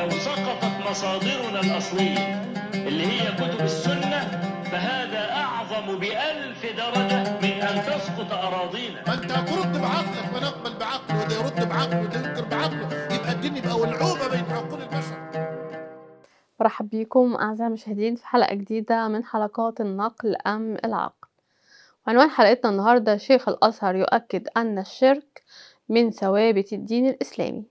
لو سقطت مصادرنا الأصلية اللي هي كتب السنة فهذا أعظم بألف درجة من أن تسقط أراضينا فأنت أنت ترد بعقلك ما نقبل بعقله وده يرد بعقله وده ينكر بعقله يبقى الدين يبقى ولعوبة بين عقول البشر مرحب بيكم أعزائي المشاهدين في حلقة جديدة من حلقات النقل أم العقل عنوان حلقتنا النهاردة شيخ الأزهر يؤكد أن الشرك من ثوابت الدين الإسلامي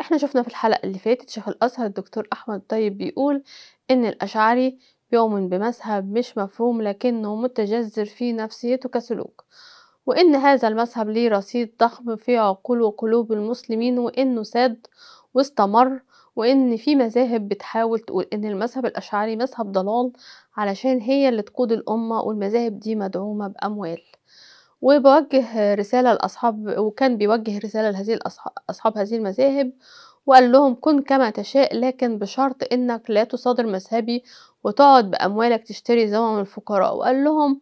احنا شفنا في الحلقة اللي فاتت شيخ الأزهر الدكتور أحمد طيب بيقول إن الأشعري بيؤمن بمذهب مش مفهوم لكنه متجذر في نفسيته كسلوك وإن هذا المذهب ليه رصيد ضخم في عقول وقلوب المسلمين وإنه ساد واستمر وإن في مذاهب بتحاول تقول إن المذهب الأشعري مذهب ضلال علشان هي اللي تقود الأمة والمذاهب دي مدعومة بأموال وبوجه رسالة لأصحاب وكان بيوجه رسالة لهذه أصحاب هذه المذاهب وقال لهم كن كما تشاء لكن بشرط إنك لا تصادر مذهبي وتقعد بأموالك تشتري زمام الفقراء وقال لهم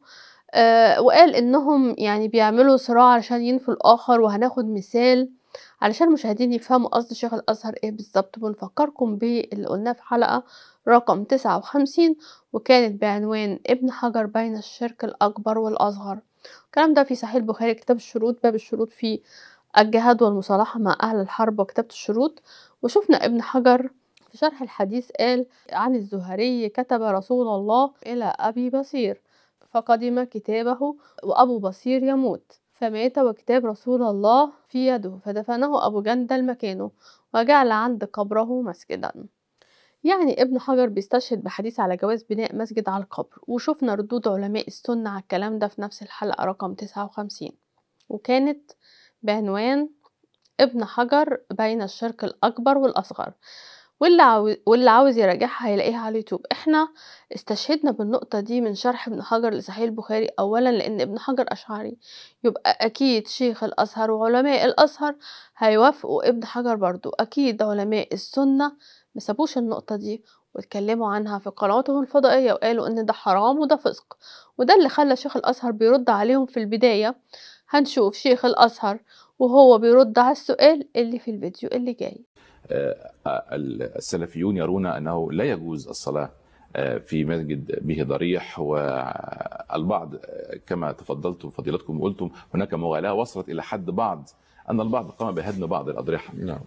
آه، وقال إنهم يعني بيعملوا صراع علشان ينفوا الآخر وهناخد مثال علشان المشاهدين يفهموا قصد شيخ الأزهر إيه بالظبط بنفكركم باللي قلناه في حلقة رقم تسعة وخمسين وكانت بعنوان ابن حجر بين الشرك الأكبر والأصغر الكلام ده في صحيح البخاري كتاب الشروط باب الشروط في الجهاد والمصالحة مع أهل الحرب وكتابة الشروط وشفنا ابن حجر في شرح الحديث قال عن الزهري كتب رسول الله إلى أبي بصير فقدم كتابه وأبو بصير يموت فمات وكتاب رسول الله في يده فدفنه أبو جندل مكانه وجعل عند قبره مسجدا يعني ابن حجر بيستشهد بحديث على جواز بناء مسجد على القبر وشوفنا ردود علماء السنة على الكلام ده في نفس الحلقة رقم 59 وكانت بعنوان ابن حجر بين الشرك الأكبر والأصغر واللي عاوز, واللي عاوز يراجعها هيلاقيها على اليوتيوب احنا استشهدنا بالنقطة دي من شرح ابن حجر لصحيح البخاري اولا لان ابن حجر اشعري يبقى اكيد شيخ الازهر وعلماء الازهر هيوافقوا ابن حجر برضو اكيد علماء السنة ما سابوش النقطة دي واتكلموا عنها في قنواتهم الفضائية وقالوا إن ده حرام وده فسق وده اللي خلى شيخ الأزهر بيرد عليهم في البداية هنشوف شيخ الأزهر وهو بيرد على السؤال اللي في الفيديو اللي جاي آه، آه، السلفيون يرون أنه لا يجوز الصلاة آه، في مسجد به ضريح والبعض كما تفضلتم فضيلتكم وقلتم هناك مغالاة وصلت إلى حد بعض أن البعض قام بهدم بعض الأضرحة نعم.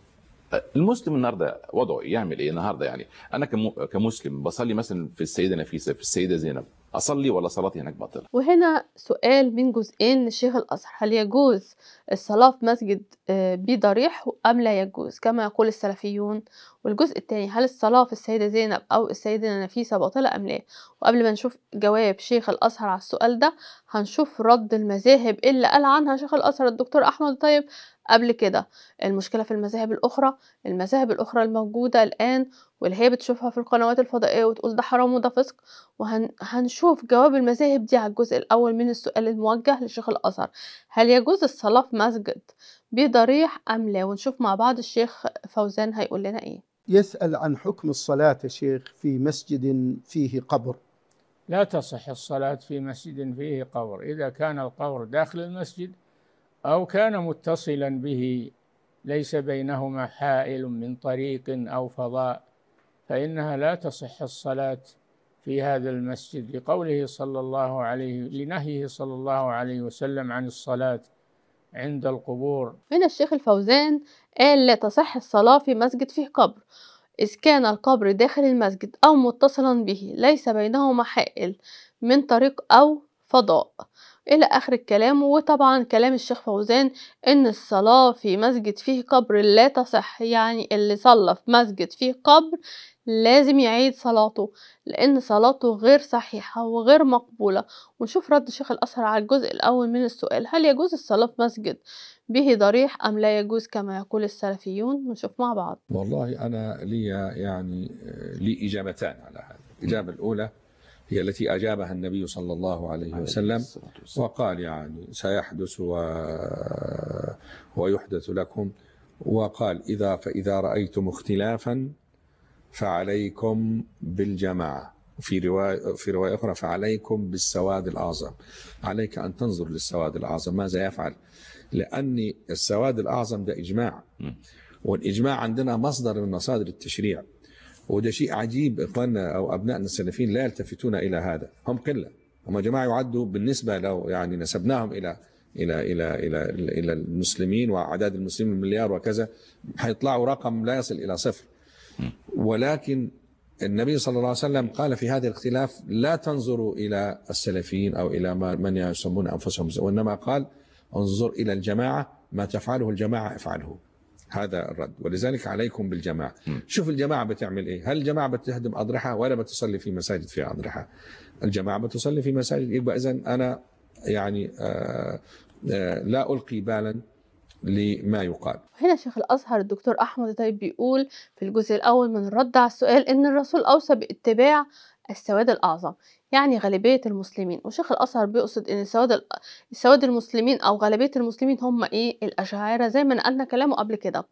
المسلم النهارده وضعه إيه؟ يعمل ايه النهارده يعني انا كمسلم بصلي مثلا في السيده نفيسه في السيده زينب اصلي ولا صلاتي هناك باطله وهنا سؤال من جزئين للشيخ الازهر هل يجوز الصلاه في مسجد آه، بضريح ام لا يجوز كما يقول السلفيون والجزء الثاني هل الصلاه في السيده زينب او السيده نفيسه باطله ام لا وقبل ما نشوف جواب شيخ الازهر على السؤال ده هنشوف رد المذاهب اللي قال عنها شيخ الازهر الدكتور احمد طيب قبل كده المشكلة في المذاهب الأخرى المذاهب الأخرى الموجودة الآن واللي هي بتشوفها في القنوات الفضائية وتقول ده حرام وده فسق وهنشوف جواب المذاهب دي على الجزء الأول من السؤال الموجه لشيخ الأزهر هل يجوز الصلاة في مسجد بضريح أم لا ونشوف مع بعض الشيخ فوزان هيقول لنا إيه يسأل عن حكم الصلاة يا شيخ في مسجد فيه قبر لا تصح الصلاة في مسجد فيه قبر إذا كان القبر داخل المسجد أو كان متصلا به ليس بينهما حائل من طريق أو فضاء فإنها لا تصح الصلاة في هذا المسجد لقوله صلى الله عليه لنهيه صلى الله عليه وسلم عن الصلاة عند القبور هنا الشيخ الفوزان قال لا تصح الصلاة في مسجد فيه قبر إذ كان القبر داخل المسجد أو متصلا به ليس بينهما حائل من طريق أو فضاء إلى آخر الكلام وطبعا كلام الشيخ فوزان إن الصلاة في مسجد فيه قبر لا تصح يعني اللي صلى في مسجد فيه قبر لازم يعيد صلاته لأن صلاته غير صحيحة وغير مقبولة ونشوف رد الشيخ الأزهر على الجزء الأول من السؤال هل يجوز الصلاة في مسجد به ضريح أم لا يجوز كما يقول السلفيون نشوف مع بعض والله أنا لي يعني آه، لي إجابتان على هذا الإجابة الأولى هي التي أجابها النبي صلى الله عليه وسلم وقال يعني سيحدث و... ويحدث لكم وقال إذا فإذا رأيتم اختلافا فعليكم بالجماعة في رواية, في رواية أخرى فعليكم بالسواد الأعظم عليك أن تنظر للسواد الأعظم ماذا يفعل لأن السواد الأعظم ده إجماع والإجماع عندنا مصدر من مصادر التشريع وده شيء عجيب إخواننا أو أبنائنا السلفيين لا يلتفتون إلى هذا هم قلة هم جماعة يعدوا بالنسبة لو يعني نسبناهم إلى إلى إلى إلى إلى المسلمين وأعداد المسلمين مليار وكذا حيطلعوا رقم لا يصل إلى صفر ولكن النبي صلى الله عليه وسلم قال في هذا الاختلاف لا تنظروا إلى السلفيين أو إلى من يسمون أنفسهم وإنما قال انظر إلى الجماعة ما تفعله الجماعة افعله هذا الرد ولذلك عليكم بالجماعة م. شوف الجماعة بتعمل إيه هل الجماعة بتهدم أضرحة ولا بتصلي في مساجد فيها أضرحة الجماعة بتصلي في مساجد يبقى إذا أنا يعني آآ آه، آآ آه، لا ألقي بالا لما يقال هنا شيخ الأزهر الدكتور أحمد طيب بيقول في الجزء الأول من الرد على السؤال إن الرسول أوصى باتباع السواد الأعظم يعني غالبية المسلمين وشيخ الأزهر بيقصد إن سواد سواد المسلمين أو غالبية المسلمين هم إيه الأشاعرة زي ما نقلنا كلامه قبل كده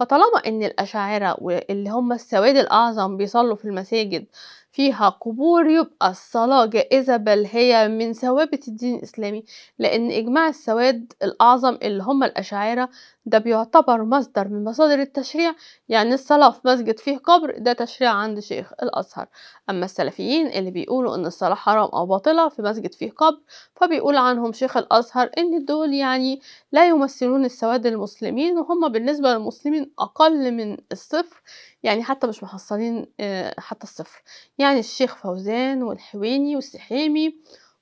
فطالما إن الأشاعرة واللي هم السواد الأعظم بيصلوا في المساجد فيها قبور يبقى الصلاة جائزة بل هي من ثوابت الدين الإسلامي لأن إجماع السواد الأعظم اللي هم الأشاعرة ده بيعتبر مصدر من مصادر التشريع يعني الصلاة في مسجد فيه قبر ده تشريع عند شيخ الأزهر أما السلفيين اللي بيقولوا إن الصلاة حرام أو باطلة في مسجد فيه قبر فبيقول عنهم شيخ الأزهر إن دول يعني لا يمثلون السواد المسلمين وهم بالنسبة للمسلمين أقل من الصفر يعني حتى مش محصلين آه، حتى الصفر يعني الشيخ فوزان والحويني والسحيمي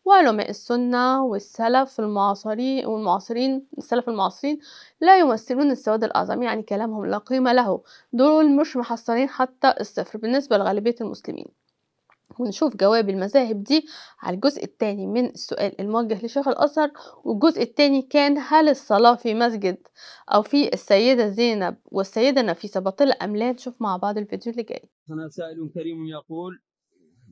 وعلماء السنة والسلف المعاصرين والمعاصرين السلف المعاصرين لا يمثلون السواد الأعظم يعني كلامهم لا قيمة له دول مش محصلين حتى الصفر بالنسبة لغالبية المسلمين ونشوف جواب المذاهب دي على الجزء الثاني من السؤال الموجه لشيخ الأزهر والجزء الثاني كان هل الصلاة في مسجد أو في السيدة زينب والسيدة نفيسة بطل أم لا نشوف مع بعض الفيديو اللي جاي سائل كريم يقول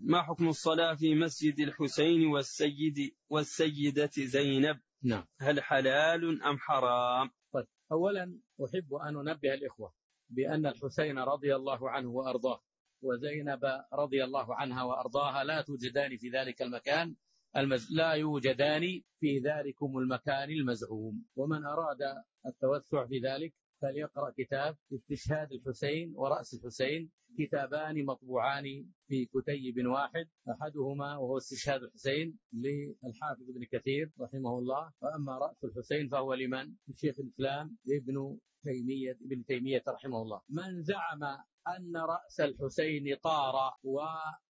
ما حكم الصلاة في مسجد الحسين والسيد والسيدة زينب نعم هل حلال أم حرام طيب أولا أحب أن أنبه الإخوة بأن الحسين رضي الله عنه وأرضاه وزينب رضي الله عنها وأرضاها لا توجدان في ذلك المكان المز... لا يوجدان في ذلكم المكان المزعوم ومن أراد التوسع في ذلك فليقرأ كتاب استشهاد الحسين ورأس الحسين كتابان مطبوعان في كتيب واحد أحدهما وهو استشهاد الحسين للحافظ ابن كثير رحمه الله وأما رأس الحسين فهو لمن؟ لشيخ الإسلام ابن تيمية ابن تيمية رحمه الله من زعم أن رأس الحسين طار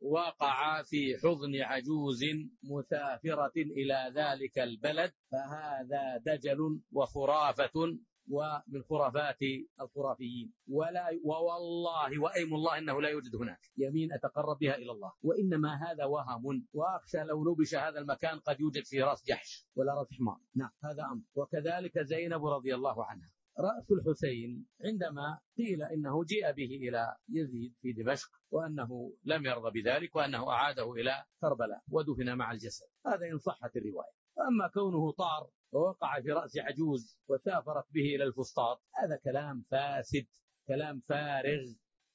ووقع في حضن عجوز مسافرة إلى ذلك البلد فهذا دجل وخرافة وبالخرافات الخرافيين ولا ووالله وايم الله انه لا يوجد هناك يمين اتقرب بها الى الله وانما هذا وهم واخشى لو نبش هذا المكان قد يوجد في راس جحش ولا راس حمار نعم هذا امر وكذلك زينب رضي الله عنها رأس الحسين عندما قيل إنه جيء به إلى يزيد في دمشق وأنه لم يرضى بذلك وأنه أعاده إلى كربلاء ودفن مع الجسد هذا إن صحت الرواية وأما كونه طار ووقع في رأس عجوز وسافرت به إلى الفسطاط هذا كلام فاسد كلام فارغ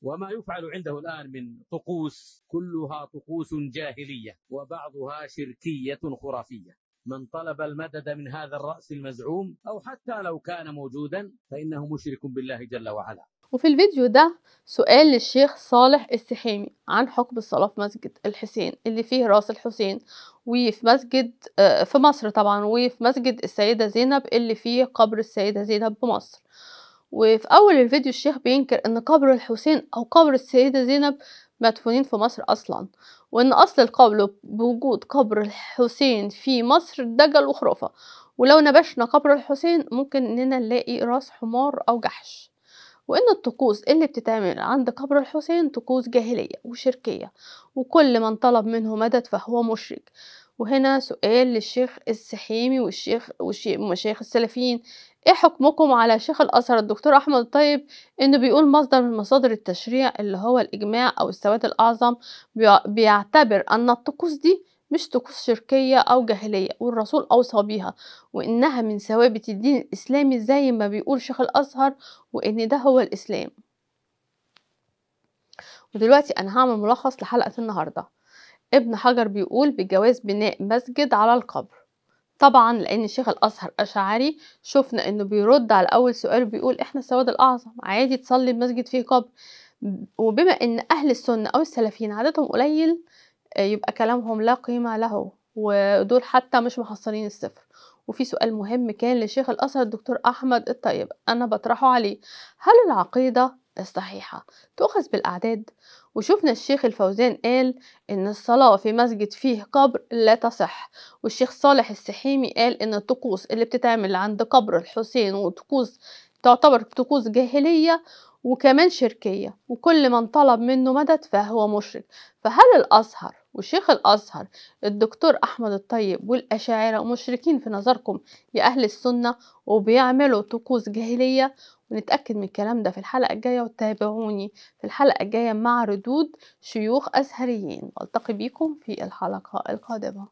وما يفعل عنده الآن من طقوس كلها طقوس جاهلية وبعضها شركية خرافية من طلب المدد من هذا الرأس المزعوم أو حتى لو كان موجودا فإنه مشرك بالله جل وعلا وفي الفيديو ده سؤال للشيخ صالح السحيمي عن حكم الصلاة في مسجد الحسين اللي فيه راس الحسين وفي مسجد آه، في مصر طبعا وفي مسجد السيدة زينب اللي فيه قبر السيدة زينب بمصر وفي أول الفيديو الشيخ بينكر أن قبر الحسين أو قبر السيدة زينب مدفونين في مصر أصلا وإن أصل القول بوجود قبر الحسين في مصر دجل وخرافة ولو نبشنا قبر الحسين ممكن إننا نلاقي راس حمار أو جحش وإن الطقوس اللي بتتعمل عند قبر الحسين طقوس جاهلية وشركية وكل من طلب منه مدد فهو مشرك وهنا سؤال للشيخ السحيمي والشيخ والشيخ السلفيين ايه حكمكم على شيخ الازهر الدكتور احمد الطيب انه بيقول مصدر من مصادر التشريع اللي هو الاجماع او السواد الاعظم بيعتبر ان الطقوس دي مش طقوس شركية أو جاهلية والرسول أوصى بيها وإنها من ثوابت الدين الإسلامي زي ما بيقول شيخ الأزهر وإن ده هو الإسلام ودلوقتي أنا هعمل ملخص لحلقة النهاردة ابن حجر بيقول بجواز بناء مسجد على القبر طبعا لان شيخ الازهر اشعري شفنا انه بيرد على اول سؤال بيقول احنا السواد الاعظم عادي تصلي المسجد فيه قبر وبما ان اهل السنه او السلفيين عددهم قليل آه، يبقى كلامهم لا قيمه له ودول حتى مش محصلين الصفر وفي سؤال مهم كان لشيخ الازهر الدكتور احمد الطيب انا بطرحه عليه هل العقيده الصحيحه تؤخذ بالاعداد وشفنا الشيخ الفوزان قال إن الصلاة في مسجد فيه قبر لا تصح والشيخ صالح السحيمي قال إن الطقوس اللي بتتعمل عند قبر الحسين وطقوس تعتبر طقوس جاهلية وكمان شركية وكل من طلب منه مدد فهو مشرك فهل الأزهر وشيخ الأزهر الدكتور أحمد الطيب والأشاعرة مشركين في نظركم يا أهل السنة وبيعملوا طقوس جاهلية ونتأكد من الكلام ده في الحلقة الجاية وتابعوني في الحلقة الجاية مع ردود شيوخ أزهريين والتقي بيكم في الحلقة القادمة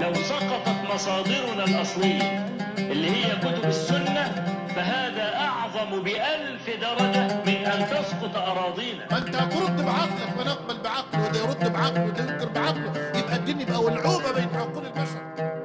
لو سقطت مصادرنا الأصلية اللي هي كتب السنة فهذا أعلى أعظم بألف درجة من أن تسقط أراضينا ما أنت هترد بعقلك ونقبل بعقله وده يرد بعقله وده ينكر بعقله يبقى الدين يبقى ولعوبة بين عقول البشر